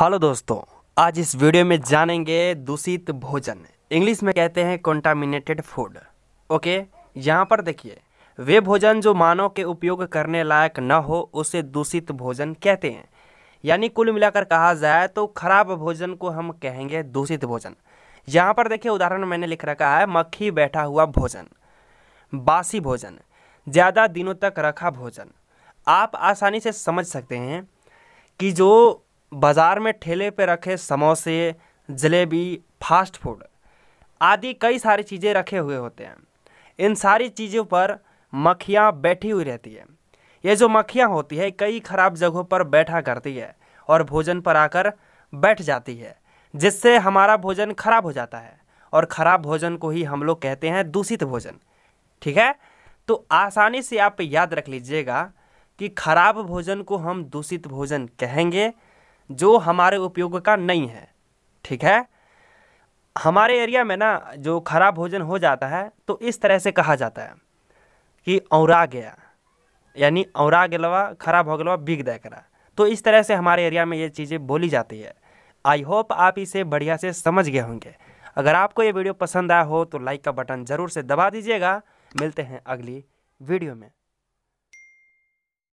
hello दोस्तों आज इस वीडियो में जानेंगे दूषित भोजन इंग्लिश में कहते हैं कॉन्टामिनेटेड फूड ओके यहाँ पर देखिए वे भोजन जो मानव के उपयोग करने लायक न हो उसे दूषित भोजन कहते हैं यानी कुल मिलाकर कहा जाए तो खराब भोजन को हम कहेंगे दूषित भोजन यहाँ पर देखिए उदाहरण मैंने लिख रखा है मक्खी बैठा हुआ भोजन बासी भोजन ज़्यादा दिनों तक रखा भोजन आप आसानी से समझ सकते हैं कि जो बाज़ार में ठेले पर रखे समोसे जलेबी फास्ट फूड आदि कई सारी चीज़ें रखे हुए होते हैं इन सारी चीज़ों पर मक्खियाँ बैठी हुई रहती है ये जो मक्खियाँ होती है कई ख़राब जगहों पर बैठा करती है और भोजन पर आकर बैठ जाती है जिससे हमारा भोजन खराब हो जाता है और ख़राब भोजन को ही हम लोग कहते हैं दूषित भोजन ठीक है तो आसानी से आप याद रख लीजिएगा कि खराब भोजन को हम दूषित भोजन कहेंगे जो हमारे उपयोग का नहीं है ठीक है हमारे एरिया में ना जो खराब भोजन हो जाता है तो इस तरह से कहा जाता है कि औरा गया यानी औरा गलवा हो गलवा बिग दे करा तो इस तरह से हमारे एरिया में ये चीज़ें बोली जाती है आई होप आप इसे बढ़िया से समझ गए होंगे अगर आपको ये वीडियो पसंद आया हो तो लाइक का बटन ज़रूर से दबा दीजिएगा मिलते हैं अगली वीडियो में